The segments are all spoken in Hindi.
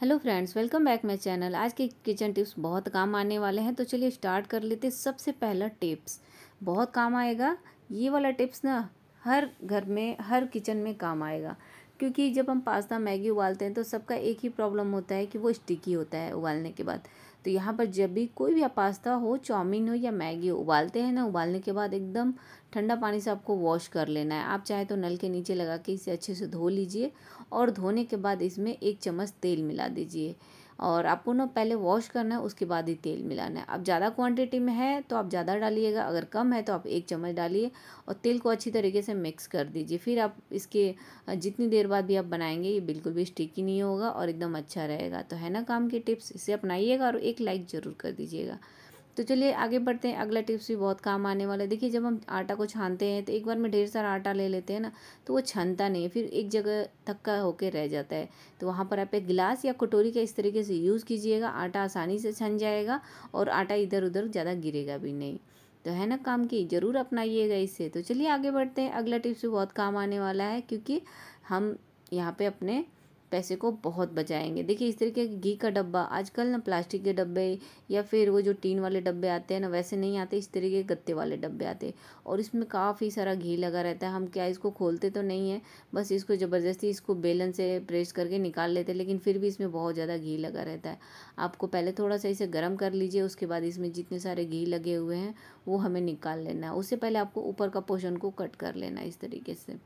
hello friends welcome back my channel आज के किचन टिप्स बहुत काम आने वाले हैं तो चलिए स्टार्ट कर लेते सबसे पहला टिप्स बहुत काम आएगा ये वाला टिप्स ना हर घर में हर किचन में काम आएगा क्योंकि जब हम पास्ता मैगी उबालते हैं तो सबका एक ही प्रॉब्लम होता है कि वो स्टिकी होता है उबालने के बाद तो यहाँ पर जब भी कोई भी पास्ता हो चाउमीन हो या मैगी हो उबालते हैं ना उबालने के बाद एकदम ठंडा पानी से आपको वॉश कर लेना है आप चाहे तो नल के नीचे लगा के इसे अच्छे से धो लीजिए और धोने के बाद इसमें एक चम्मच तेल मिला दीजिए और आपको ना पहले वॉश करना है उसके बाद ही तेल मिलाना है आप ज़्यादा क्वांटिटी में है तो आप ज़्यादा डालिएगा अगर कम है तो आप एक चम्मच डालिए और तेल को अच्छी तरीके से मिक्स कर दीजिए फिर आप इसके जितनी देर बाद भी आप बनाएंगे ये बिल्कुल भी स्टिकी नहीं होगा और एकदम अच्छा रहेगा तो है ना काम की टिप्स इसे अपनाइएगा और एक लाइक ज़रूर कर दीजिएगा तो चलिए आगे बढ़ते हैं अगला टिप्स भी बहुत काम आने वाला है देखिए जब हम आटा को छानते हैं तो एक बार में ढेर सारा आटा ले लेते हैं ना तो वो छनता नहीं फिर एक जगह थक्का होकर रह जाता है तो वहाँ पर आप एक गिलास या कटोरी का इस तरीके से यूज़ कीजिएगा आटा आसानी से छन जाएगा और आटा इधर उधर ज़्यादा गिरेगा भी नहीं तो है ना काम की ज़रूर अपनाइएगा इससे तो चलिए आगे बढ़ते हैं अगला टिप्स भी बहुत काम आने वाला है क्योंकि हम यहाँ पे अपने पैसे को बहुत बचाएंगे देखिए इस तरीके के घी का डब्बा आजकल ना प्लास्टिक के डब्बे या फिर वो जो टीन वाले डब्बे आते हैं ना वैसे नहीं आते इस तरीके के गत्ते वाले डब्बे आते और इसमें काफ़ी सारा घी लगा रहता है हम क्या इसको खोलते तो नहीं है बस इसको ज़बरदस्ती इसको बेलन से प्रेस करके निकाल लेते हैं लेकिन फिर भी इसमें बहुत ज़्यादा घी लगा रहता है आपको पहले थोड़ा सा इसे गर्म कर लीजिए उसके बाद इसमें जितने सारे घी लगे हुए हैं वो हमें निकाल लेना है उससे पहले आपको ऊपर का पोर्शन को कट कर लेना है इस तरीके से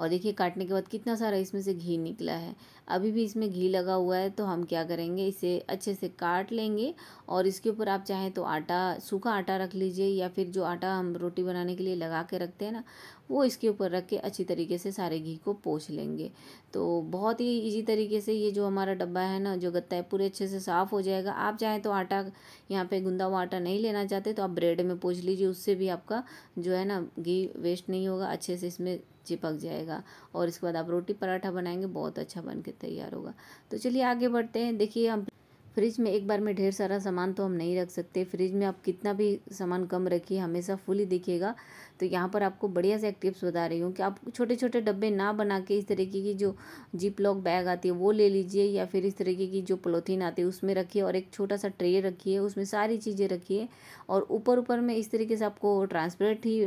और देखिए काटने के बाद कितना सारा इसमें से घी निकला है अभी भी इसमें घी लगा हुआ है तो हम क्या करेंगे इसे अच्छे से काट लेंगे और इसके ऊपर आप चाहें तो आटा सूखा आटा रख लीजिए या फिर जो आटा हम रोटी बनाने के लिए लगा के रखते हैं ना वो इसके ऊपर रख के अच्छी तरीके से सारे घी को पोछ लेंगे तो बहुत ही ईजी तरीके से ये जो हमारा डब्बा है ना जो गत्ता है पूरे अच्छे से साफ़ हो जाएगा आप चाहें तो आटा यहाँ पर गुंदा हुआ आटा नहीं लेना चाहते तो आप ब्रेड में पोछ लीजिए उससे भी आपका जो है ना घी वेस्ट नहीं होगा अच्छे से इसमें चिपक जाएगा और इसके बाद आप रोटी पराठा बनाएंगे बहुत अच्छा बन के तैयार होगा तो चलिए आगे बढ़ते हैं देखिए हम फ्रिज में एक बार में ढेर सारा सामान तो हम नहीं रख सकते फ्रिज में आप कितना भी सामान कम रखिए हमेशा फुल ही दिखेगा तो यहाँ पर आपको बढ़िया से एक टिप्स बता रही हूँ कि आप छोटे छोटे डब्बे ना बना के इस तरीके की जो जीप लॉक बैग आती है वो ले लीजिए या फिर इस तरीके की जो पोलोथीन आती है उसमें रखिए और एक छोटा सा ट्रे रखिए उसमें सारी चीज़ें रखिए और ऊपर ऊपर में इस तरीके से आपको ट्रांसपेरेंट ही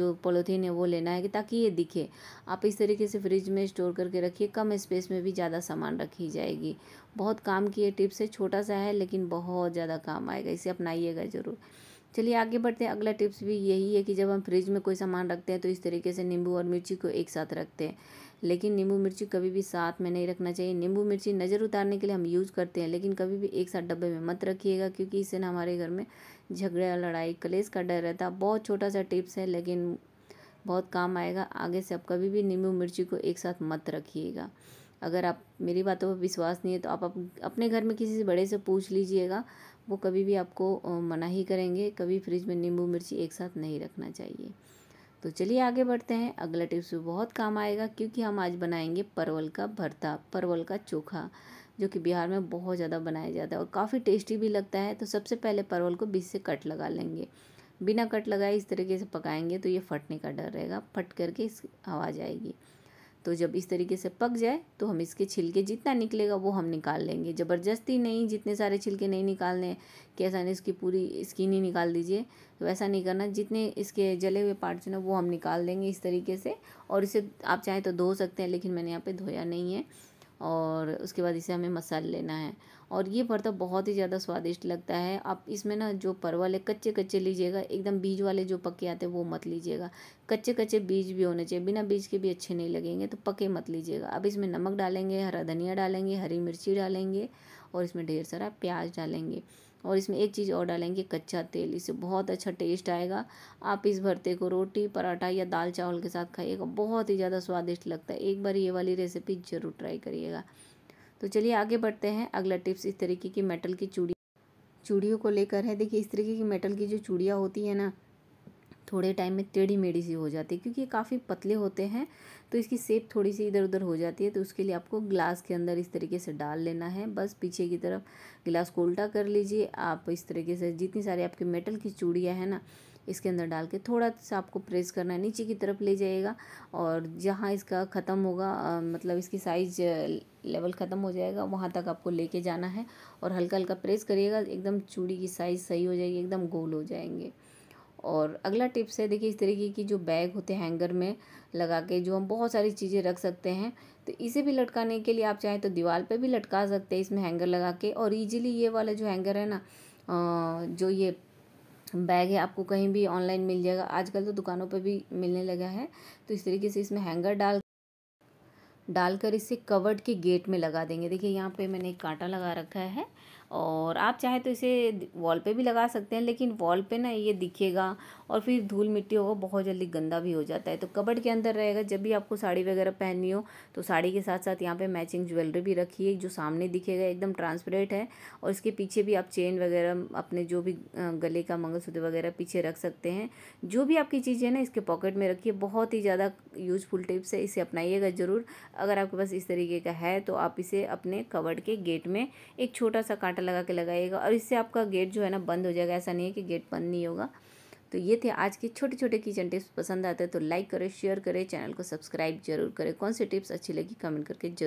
जो पोलोथीन है वो लेना है कि ताकि ये दिखे आप इस तरीके से फ्रिज में स्टोर करके रखिए कम स्पेस में भी ज़्यादा सामान रखी जाएगी बहुत काम की ये टिप्स है छोटा सा है लेकिन बहुत ज़्यादा काम आएगा इसे अपनाइएगा ज़रूर चलिए आगे बढ़ते हैं अगला टिप्स भी यही है कि जब हम फ्रिज में कोई सामान रखते हैं तो इस तरीके से नींबू और मिर्ची को एक साथ रखते हैं लेकिन नींबू मिर्ची कभी भी साथ में नहीं रखना चाहिए नींबू मिर्ची नज़र उतारने के लिए हम यूज़ करते हैं लेकिन कभी भी एक साथ डब्बे में मत रखिएगा क्योंकि इससे ना हमारे घर में झगड़े और लड़ाई कलेस का डर रहता बहुत छोटा सा टिप्स है लेकिन बहुत काम आएगा आगे से आप कभी भी नींबू मिर्ची को एक साथ मत रखिएगा अगर आप मेरी बातों पर विश्वास नहीं है तो आप अपने घर में किसी से बड़े से पूछ लीजिएगा वो कभी भी आपको मना ही करेंगे कभी फ्रिज में नींबू मिर्ची एक साथ नहीं रखना चाहिए तो चलिए आगे बढ़ते हैं अगला टिप्स भी बहुत काम आएगा क्योंकि हम आज बनाएंगे परवल का भरता परवल का चोखा जो कि बिहार में बहुत ज़्यादा बनाया जाता है और काफ़ी टेस्टी भी लगता है तो सबसे पहले परवल को बीच से कट लगा लेंगे बिना कट लगाए इस तरीके से पकाएंगे तो ये फटने का डर रहेगा फट करके इस आवाज़ आएगी तो जब इस तरीके से पक जाए तो हम इसके छिलके जितना निकलेगा वो हम निकाल लेंगे ज़बरदस्ती नहीं जितने सारे छिलके नहीं निकालने कैसा नहीं इसकी पूरी स्किन ही निकाल दीजिए तो वैसा नहीं करना जितने इसके जले हुए पार्ट्स ना वो हम निकाल देंगे इस तरीके से और इसे आप चाहें तो धो सकते हैं लेकिन मैंने यहाँ पर धोया नहीं है और उसके बाद इसे हमें मसाल लेना है और ये भरता बहुत ही ज़्यादा स्वादिष्ट लगता है आप इसमें ना जो पर वाले कच्चे कच्चे लीजिएगा एकदम बीज वाले जो पके आते हैं वो मत लीजिएगा कच्चे कच्चे बीज भी होने चाहिए बिना बीज के भी अच्छे नहीं लगेंगे तो पके मत लीजिएगा अब इसमें नमक डालेंगे हरा धनिया डालेंगे हरी मिर्ची डालेंगे और इसमें ढेर सारा प्याज डालेंगे और इसमें एक चीज़ और डालेंगे कच्चा तेल इससे बहुत अच्छा टेस्ट आएगा आप इस भरते को रोटी पराठा या दाल चावल के साथ खाइएगा बहुत ही ज़्यादा स्वादिष्ट लगता है एक बार ये वाली रेसिपी ज़रूर ट्राई करिएगा तो चलिए आगे बढ़ते हैं अगला टिप्स इस तरीके की मेटल की चूड़ी चूड़ियों को लेकर है देखिए इस तरीके की मेटल की जो चूड़ियाँ होती है ना थोड़े टाइम में टेढ़ी मेढ़ी सी हो जाती है क्योंकि ये काफ़ी पतले होते हैं तो इसकी सेप थोड़ी सी इधर उधर हो जाती है तो उसके लिए आपको ग्लास के अंदर इस तरीके से डाल लेना है बस पीछे की तरफ गिलास को उल्टा कर लीजिए आप इस तरीके से जितनी सारी आपकी मेटल की चूड़ियाँ हैं ना इसके अंदर डाल के थोड़ा सा आपको प्रेस करना है नीचे की तरफ ले जाइएगा और जहाँ इसका ख़त्म होगा मतलब इसकी साइज लेवल ख़त्म हो जाएगा वहाँ तक आपको लेके जाना है और हल्का हल्का प्रेस करिएगा एकदम चूड़ी की साइज़ सही हो जाएगी एकदम गोल हो जाएंगे और अगला टिप्स है देखिए इस तरीके की जो बैग होते हैं हैंगर में लगा के जो हम बहुत सारी चीज़ें रख सकते हैं तो इसे भी लटकाने के लिए आप चाहें तो दीवार पे भी लटका सकते हैं इसमें हैंगर लगा के और इजीली ये वाला जो हैंगर है ना जो ये बैग है आपको कहीं भी ऑनलाइन मिल जाएगा आजकल तो दुकानों पर भी मिलने लगा है तो इस तरीके से इसमें हैंगर डाल डालकर इसे कवर्ड के गेट में लगा देंगे देखिए यहाँ पर मैंने एक कांटा लगा रखा है और आप चाहे तो इसे वॉल पे भी लगा सकते हैं लेकिन वॉल पे ना ये दिखेगा और फिर धूल मिट्टी होगा बहुत जल्दी गंदा भी हो जाता है तो कबड के अंदर रहेगा जब भी आपको साड़ी वगैरह पहननी हो तो साड़ी के साथ साथ यहाँ पे मैचिंग ज्वेलरी भी रखिए जो सामने दिखेगा एकदम ट्रांसपेरेंट है और इसके पीछे भी आप चेन वगैरह अपने जो भी गले का मंगलसूत्र वगैरह पीछे रख सकते हैं जो भी आपकी चीज़ें ना इसके पॉकेट में रखिए बहुत ही ज़्यादा यूजफुल टिप्स है इसे अपनाइएगा ज़रूर अगर आपके पास इस तरीके का है तो आप इसे अपने कबड के गेट में एक छोटा सा कांटा लगा के लगाइएगा और इससे आपका गेट जो है ना बंद हो जाएगा ऐसा नहीं है कि गेट बंद नहीं होगा तो ये थे आज के छोटे छोटे किचन टिप्स पसंद आते हैं तो लाइक करें शेयर करें चैनल को सब्सक्राइब जरूर करें कौन सी टिप्स अच्छी लगी कमेंट करके जरूर